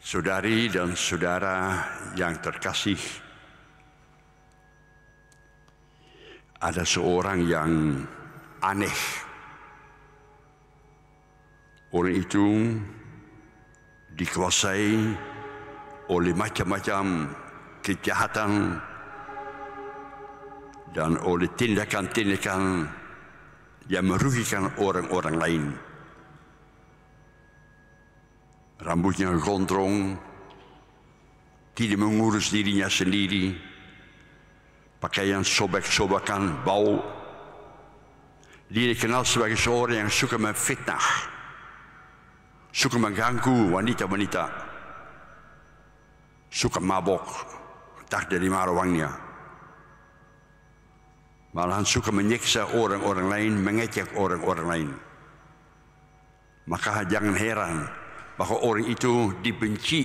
Saudari dan saudara yang terkasih, ada seorang yang aneh. Orang itu dikuasai oleh macam-macam kejahatan dan oleh tindakan-tindakan yang merugikan orang-orang lain. rambutnya gondrong, tidak mengurus dirinya sendiri, pakaian sobek-sobekan, bau. Dia dikenal sebagai seorang yang suka memfitnah, suka mengganggu wanita-wanita, suka mabok, tak dari marwahnya. Malahan suka menyiksa orang-orang lain, mengejek orang-orang lain. Maka jangan heran bahawa orang itu dibenci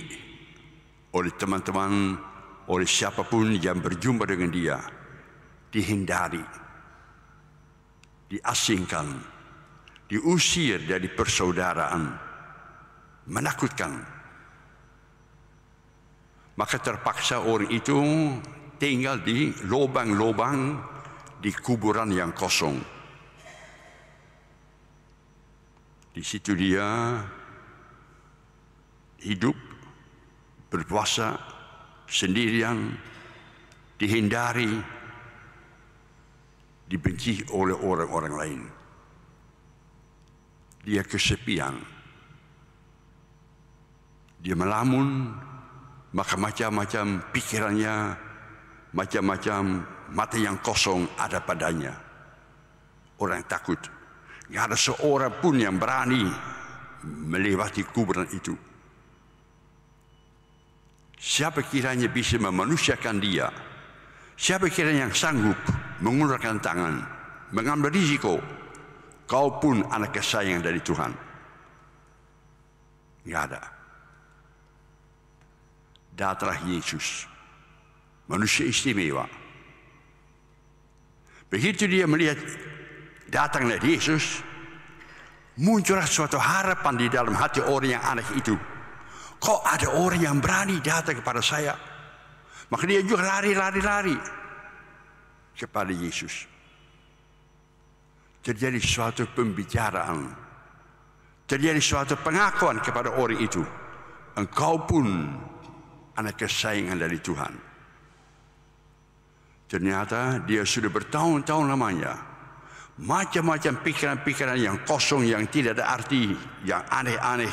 oleh teman-teman, oleh siapapun yang berjumpa dengan dia. Dihindari, diasingkan, diusir dari persaudaraan, menakutkan. Maka terpaksa orang itu tinggal di lubang-lubang di kuburan yang kosong. Di situ dia hidup berpuasa sendirian dihindari dibenci oleh orang-orang lain dia kesepian dia melamun maka macam-macam pikirannya macam-macam mata yang kosong ada padanya orang takut tidak ada seorang pun yang berani melewati kuburan itu Siapa kiranya bisa memanusiakan dia? Siapa kiranya yang sanggup mengulurkan tangan, mengambil risiko? Kau pun anak kesayangan dari Tuhan. Tidak ada. Datrah Yesus, manusia istimewa. Begitu dia melihat datanglah Yesus, muncullah suatu harapan di dalam hati orang yang aneh itu Kok ada orang yang berani datang kepada saya? Maka dia juga lari-lari-lari kepada Yesus. Terjadi suatu pembicaraan. Terjadi suatu pengakuan kepada orang itu. Engkau pun anak kesayangan dari Tuhan. Ternyata dia sudah bertahun-tahun lamanya macam-macam pikiran-pikiran yang kosong yang tidak ada arti yang aneh-aneh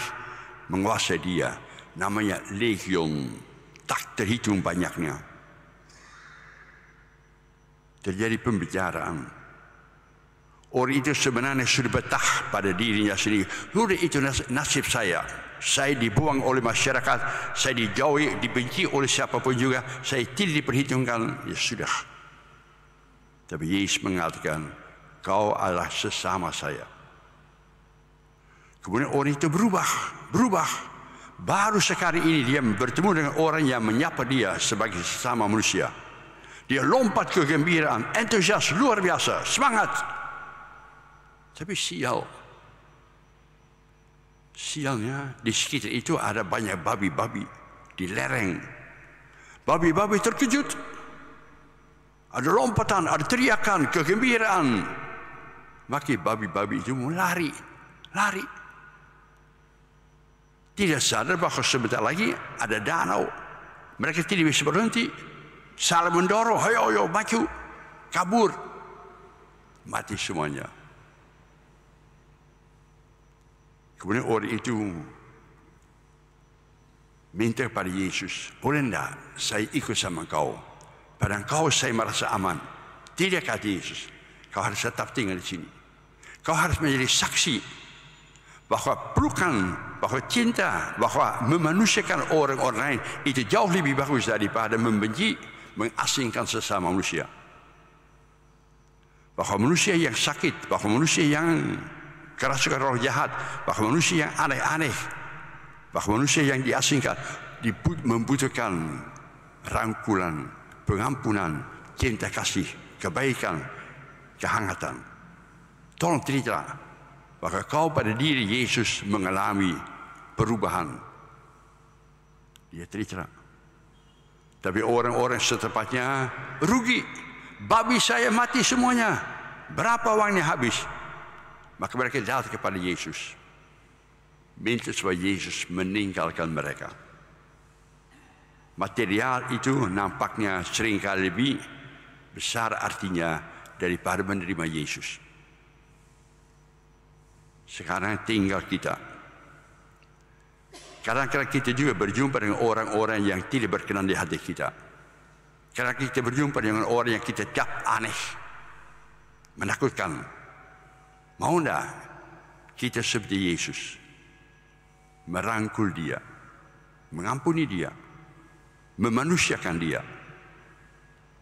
menguasai dia namanya legion tak terhitung banyaknya terjadi pembicaraan orang itu sebenarnya sudah betah pada dirinya sendiri sudah itu nasib saya saya dibuang oleh masyarakat saya dijauhi, dibenci oleh siapapun juga saya tidak diperhitungkan ya sudah tapi Yesus mengatakan kau adalah sesama saya kemudian orang itu berubah berubah Baru sekali ini dia bertemu dengan orang yang menyapa dia sebagai sesama manusia. Dia lompat kegembiraan, entusias luar biasa, semangat. Tapi sial. Sialnya di sekitar itu ada banyak babi-babi di lereng. Babi-babi terkejut. Ada lompatan, ada teriakan, kegembiraan. Maka babi-babi itu lari. Lari. Lari. Tidak sadar bahwa sebentar lagi ada danau. Mereka tidak bisa berhenti. Salah mendorong, ayo, ayo, maju, kabur. Mati semuanya. Kemudian orang itu minta pada Yesus, boleh tidak saya ikut sama kau? Pada kau saya merasa aman. Tidak kata Yesus, kau harus tetap tinggal di sini. Kau harus menjadi saksi bahwa pelukan, bahwa cinta, bahwa memanusiakan orang-orang lain itu jauh lebih bagus daripada membenci, mengasingkan sesama manusia. Bahwa manusia yang sakit, bahwa manusia yang kerasukan roh jahat, bahwa manusia yang aneh-aneh, bahwa manusia yang diasingkan, membutuhkan rangkulan, pengampunan, cinta kasih, kebaikan, kehangatan. Tolong cerita maka kau pada diri Yesus mengalami perubahan. Dia cerita. Tapi orang-orang setepatnya rugi. Babi saya mati semuanya. Berapa uangnya habis? Maka mereka datang kepada Yesus. Minta supaya Yesus meninggalkan mereka. Material itu nampaknya seringkali lebih besar artinya daripada menerima Yesus. Sekarang tinggal kita. Kadang-kadang kita juga berjumpa dengan orang-orang yang tidak berkenan di hati kita. Kadang kita berjumpa dengan orang yang kita cap aneh. Menakutkan. Mau tidak kita seperti Yesus. Merangkul dia. Mengampuni dia. Memanusiakan dia.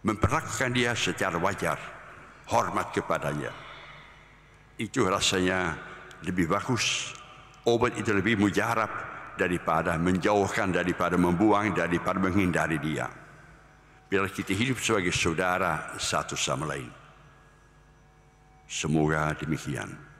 Memperlakukan dia secara wajar. Hormat kepadanya. Itu rasanya lebih bagus obat itu lebih mujarab daripada menjauhkan daripada membuang daripada menghindari dia bila kita hidup sebagai saudara satu sama lain semoga demikian